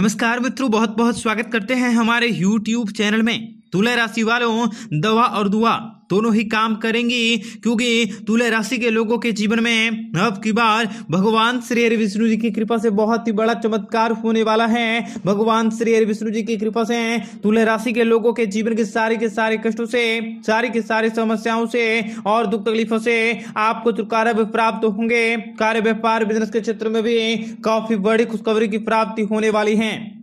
नमस्कार मित्रों बहुत बहुत स्वागत करते हैं हमारे YouTube चैनल में तुला राशि वालों दवा और दुआ दोनों ही काम करेंगी क्योंकि तुला राशि के लोगों के जीवन में अब की बार भगवान श्री हरि विष्णु जी की कृपा से बहुत ही बड़ा चमत्कार होने वाला है भगवान श्री हरि विष्णु जी की कृपा से तुला राशि के लोगों के जीवन के सारे के सारे कष्टों से सारी के सारी समस्याओं से और दुख तकलीफों से आपको छुटकारा भी प्राप्त होंगे कार्य व्यापार बिजनेस के क्षेत्र में भी काफी बड़ी खुशखबरी की प्राप्ति होने वाली है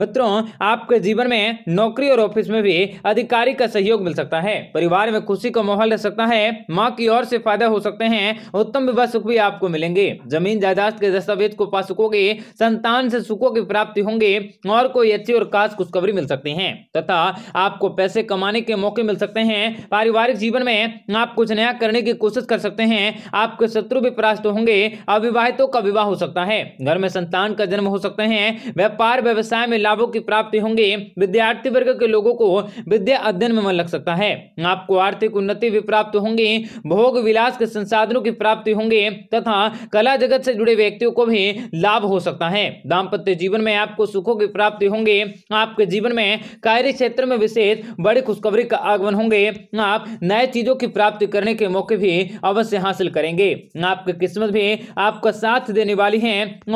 मित्रों आपके जीवन में नौकरी और ऑफिस में भी अधिकारी का सहयोग मिल सकता है परिवार में खुशी का माहौल रह सकता है माँ की ओर से फायदा हो सकते हैं उत्तम विवाह सुख भी आपको मिलेंगे जमीन जायदाद के दस्तावेज को पा सकोगे संतान से सुखों की प्राप्ति होंगे और कोई अच्छी और खास खुशखबरी मिल सकती है तथा आपको पैसे कमाने के मौके मिल सकते हैं पारिवारिक जीवन में आप कुछ नया करने की कोशिश कर सकते हैं आपके शत्रु भी परास्त होंगे अविवाहितों का विवाह हो सकता है घर में संतान का जन्म हो सकते हैं व्यापार व्यवसाय में लाभों की प्राप्ति होंगे विद्यार्थी वर्ग के लोगों को विद्या अध्ययन में मन लग सकता है आपको आर्थिक उन्नति भी प्राप्त होंगे भोग विलास के संसाधनों की प्राप्ति होंगे तथा कला जगत से जुड़े व्यक्तियों को भी लाभ हो सकता है दाम्पत्य जीवन में आपको सुखों की प्राप्ति होंगे आपके जीवन में कार्य क्षेत्र में विशेष बड़ी खुशखबरी का आगमन होंगे आप नए चीजों की प्राप्ति करने के मौके भी अवश्य हासिल करेंगे आपकी किस्मत भी आपका साथ देने वाली है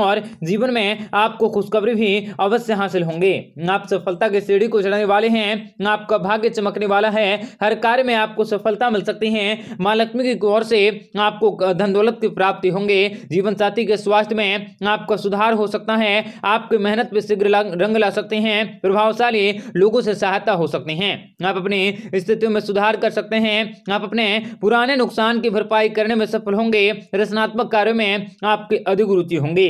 और जीवन में आपको खुशखबरी भी अवश्य हासिल हासिल होंगे आप सफलता की सीढ़ी को चढ़ने वाले हैं आपका भाग्य चमकने वाला है हर कार्य में आपको सफलता मिल सकती है माँ लक्ष्मी की ओर से आपको धन दौलत की प्राप्ति होंगे जीवन साथी के स्वास्थ्य में आपका सुधार हो सकता है आपकी मेहनत पर शीघ्र रंग ला सकते हैं प्रभावशाली लोगों से सहायता हो सकते हैं आप अपनी स्थितियों में सुधार कर सकते हैं आप अपने पुराने नुकसान की भरपाई करने में सफल होंगे रचनात्मक कार्यों में आपकी अधिक रुचि होंगी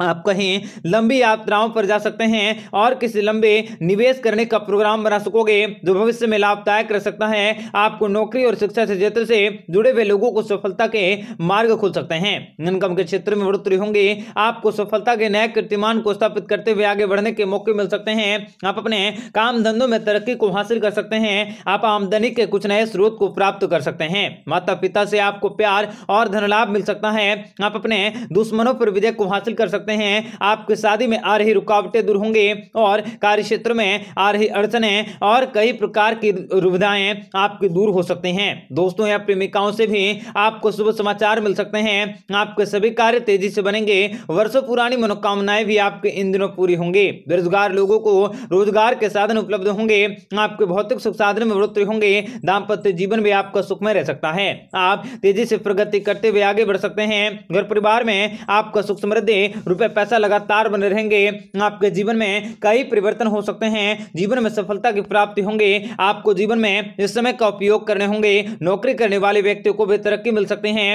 आप कहीं लंबी यात्राओं पर जा सकते हैं और किसी लंबे निवेश करने का प्रोग्राम बना सकोगे जो भविष्य में लाभदायक रह सकता है आपको नौकरी और शिक्षा क्षेत्र से जुड़े हुए लोगों को सफलता के मार्ग खुल सकते हैं इनकम के क्षेत्र में बढ़ोतरी होंगे आपको सफलता के नए कीर्तिमान को स्थापित करते हुए आगे बढ़ने के मौके मिल सकते हैं आप अपने काम धंधों में तरक्की को हासिल कर सकते हैं आप आमदनी के कुछ नए स्रोत को प्राप्त कर सकते हैं माता पिता से आपको प्यार और धन लाभ मिल सकता है आप अपने दुश्मनों पर विजय को हासिल कर सकते सकते हैं आपकी शादी में आ रही रुकावटें दूर होंगे और कार्य क्षेत्र में आ रही अड़चने और कई प्रकार की रुविधाएं आपकी दूर हो सकते हैं दोस्तों या प्रेमिकाओं से भी आपको शुभ समाचार मिल सकते हैं आपके सभी कार्य तेजी से बनेंगे वर्षों पुरानी मनोकामनाएं भी आपके इन दिनों पूरी होंगे बेरोजगार लोगों को रोजगार के साधन उपलब्ध होंगे आपके भौतिक सुख साधन में बढ़ोतरी होंगे दाम्पत्य जीवन भी आपका सुखमय रह सकता है आप तेजी से प्रगति करते हुए आगे बढ़ सकते हैं घर परिवार में आपका सुख समृद्धि रुपए पैसा लगातार बने रहेंगे आपके जीवन में कई परिवर्तन हो सकते हैं जीवन में सफलता की प्राप्ति होंगे आपको जीवन में इस समय का उपयोग करने होंगे नौकरी करने वाले व्यक्तियों को भी तरक्की मिल सकती है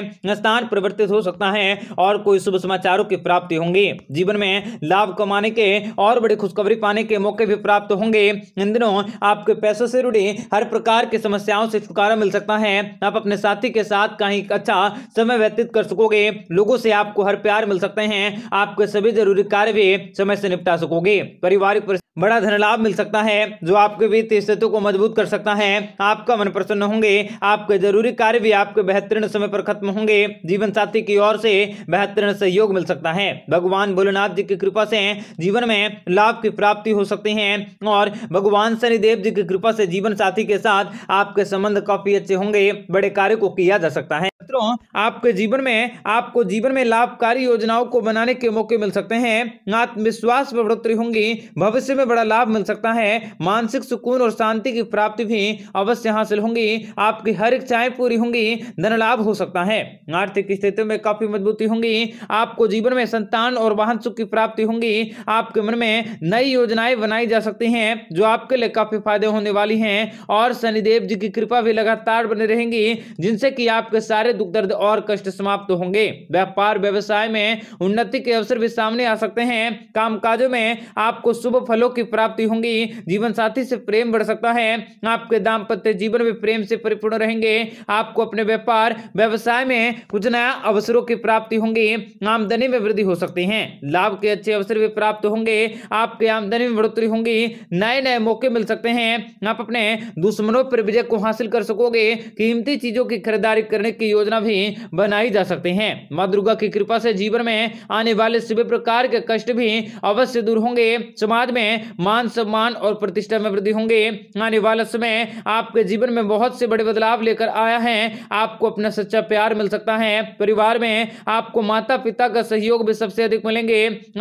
स्थान परिवर्तित हो सकता है और कोई शुभ समाचारों की प्राप्ति होंगी जीवन में लाभ कमाने के और बड़ी खुशखबरी पाने के मौके भी प्राप्त होंगे इन दिनों आपके पैसों से जुड़ी हर प्रकार की समस्याओं से छुटकारा मिल सकता है आप अपने साथी के साथ कहीं अच्छा समय व्यतीत कर सकोगे लोगों से आपको हर प्यार मिल सकते हैं आप आपके सभी जरूरी कार्य भी समय से निपटा सकोगे पारिवारिक बड़ा धन लाभ मिल सकता है जो आपके वित्तीय स्थिति को मजबूत कर सकता है आपका मन प्रसन्न होंगे आपके जरूरी कार्य भी आपके बेहतरीन समय पर खत्म होंगे जीवन साथी की ओर से बेहतरीन सहयोग मिल सकता है भगवान भोलेनाथ जी की कृपा से जीवन में लाभ की प्राप्ति हो सकती है और भगवान शनिदेव जी की कृपा से जीवन साथी के साथ आपके संबंध काफी अच्छे होंगे बड़े कार्य को किया जा सकता है मित्रों आपके जीवन में आपको जीवन में लाभकारी योजनाओं को बनाने के मौके मिल सकते हैं आत्मविश्वास में बढ़ोतरी होंगी भविष्य में बड़ा लाभ मिल सकता है मानसिक सुकून और शांति की प्राप्ति भी अवश्य हासिल होंगी आपकी हर इच्छाएं पूरी होंगी धन लाभ हो सकता है आर्थिक स्थितियों में काफी मजबूती होंगी आपको जीवन में संतान और वाहन सुख की प्राप्ति होंगी आपके मन में नई योजनाएं बनाई जा सकती हैं जो आपके लिए काफी फायदे होने वाली हैं और शनिदेव जी की कृपा भी लगातार बनी रहेंगी जिनसे कि आपके सारे दुख दर्द और कष्ट समाप्त होंगे व्यापार व्यवसाय में उन्नति के अवसर अवसर भी सामने आ सकते हैं कामकाजों में आपको शुभ फलों की प्राप्ति होंगी जीवन साथी से प्रेम बढ़ सकता है आपके दाम्पत्य जीवन में प्रेम से परिपूर्ण रहेंगे आपको अपने व्यापार व्यवसाय में कुछ नया अवसरों की प्राप्ति होंगी आमदनी में वृद्धि हो सकती है लाभ के अच्छे अवसर भी प्राप्त होंगे आपकी आमदनी में बढ़ोतरी होंगी नए नए मौके मिल सकते हैं आप अपने दुश्मनों पर विजय को हासिल कर सकोगे कीमती चीजों की खरीदारी करने की योजना भी बनाई जा सकती है माँ दुर्गा की कृपा से जीवन में आने वाले वाले सभी प्रकार के कष्ट भी अवश्य दूर होंगे समाज में मान सम्मान और प्रतिष्ठा में वृद्धि होंगे आने वाला समय आपके जीवन में बहुत से बड़े बदलाव लेकर आया है आपको अपना सच्चा प्यार मिल सकता है परिवार में आपको माता पिता का सहयोग भी सबसे अधिक मिलेंगे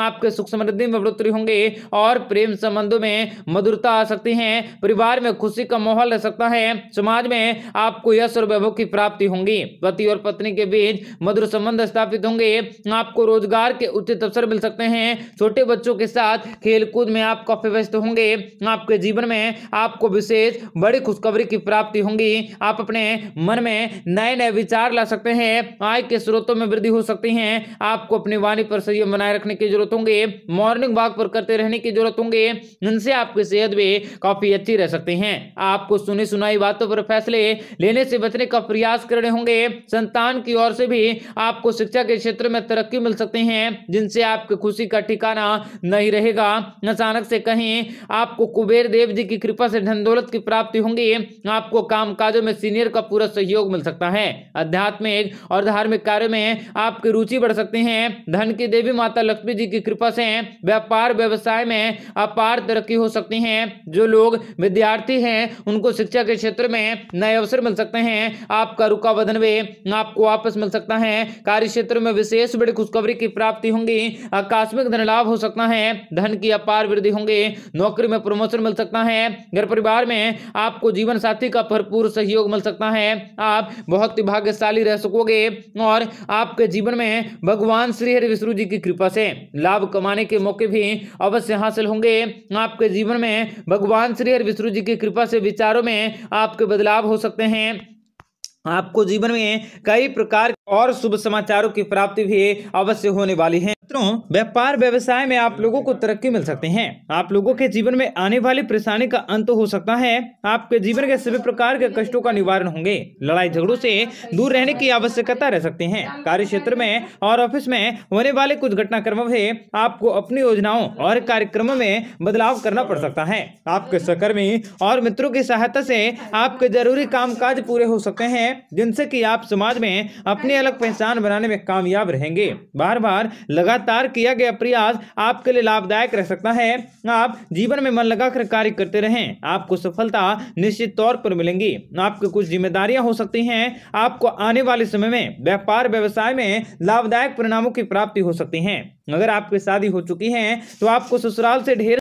आपके सुख समृद्धि में बढ़ोतरी होंगे और प्रेम संबंधों में मधुरता आ सकती है परिवार में खुशी का माहौल रह सकता है समाज में आपको यश और वैभव की प्राप्ति होंगी पति और पत्नी के बीच मधुर संबंध स्थापित होंगे आपको रोजगार के उचित अवसर मिल सकते हैं छोटे बच्चों के साथ खेलकूद में आप काफी व्यस्त होंगे आपके जीवन में आपको विशेष बड़ी खुशखबरी की प्राप्ति होंगी आप अपने मन में नए नए विचार ला सकते हैं आय के स्रोतों में वृद्धि हो सकती है आपको अपनी वाणी पर संयम बनाए रखने की जरूरत होंगे मॉर्निंग वॉक पर करते रहने की जरूरत होंगे इनसे आपकी सेहत भी काफी अच्छी रह सकती है आपको सुनी सुनाई बातों पर फैसले लेने से बचने का प्रयास करने होंगे संतान की ओर से भी आपको शिक्षा के क्षेत्र में तरक्की मिल सकती है जिनसे आपकी खुशी का ठिकाना नहीं रहेगा अचानक से कहीं आपको कुबेर देव जी की कृपा से धन दौलत की प्राप्ति होंगी आपको काम काजों में सीनियर का पूरा सहयोग मिल सकता है आध्यात्मिक और धार्मिक कार्य में आपकी रुचि बढ़ सकती है धन की देवी माता लक्ष्मी जी की कृपा से व्यापार व्यवसाय में अपार तरक्की हो सकती है जो लोग विद्यार्थी हैं उनको शिक्षा के क्षेत्र में नए अवसर मिल सकते हैं आपका रुका वधन वे आपको वापस मिल सकता है कार्य क्षेत्र में विशेष बड़ी खुशखबरी की प्राप्ति होंगी होंगे आकस्मिक धन लाभ हो सकता है धन की अपार वृद्धि होंगे नौकरी में प्रमोशन मिल सकता है घर परिवार में आपको जीवन साथी का भरपूर सहयोग मिल सकता है आप बहुत ही भाग्यशाली रह सकोगे और आपके जीवन में भगवान श्री हरि विष्णु जी की कृपा से लाभ कमाने के मौके भी अवश्य हासिल होंगे आपके जीवन में भगवान श्री हरि विष्णु जी की कृपा से विचारों में आपके बदलाव हो सकते हैं आपको जीवन में कई प्रकार और शुभ समाचारों की प्राप्ति भी अवश्य होने वाली है मित्रों व्यापार व्यवसाय में आप लोगों को तरक्की मिल सकते हैं आप लोगों के जीवन में आने वाली परेशानी का अंत हो सकता है आपके जीवन के सभी प्रकार के कष्टों का निवारण होंगे लड़ाई झगड़ों से दूर रहने की आवश्यकता रह सकती है कार्य क्षेत्र में और ऑफिस में होने वाले कुछ घटनाक्रम में आपको अपनी योजनाओं और कार्यक्रमों में बदलाव करना पड़ सकता है आपके सहकर्मी और मित्रों की सहायता से आपके जरूरी काम पूरे हो सकते हैं जिनसे की आप समाज में अपनी अपनी अलग पहचान बनाने में कामयाब रहेंगे बार बार लगातार किया गया प्रयास आपके लिए लाभदायक रह सकता है आप जीवन में मन लगाकर कार्य करते रहें आपको सफलता निश्चित तौर पर मिलेंगी आपके कुछ जिम्मेदारियां हो सकती हैं आपको आने वाले समय में व्यापार व्यवसाय में लाभदायक परिणामों की प्राप्ति हो सकती है अगर आपकी शादी हो चुकी है तो आपको ससुराल से ढेर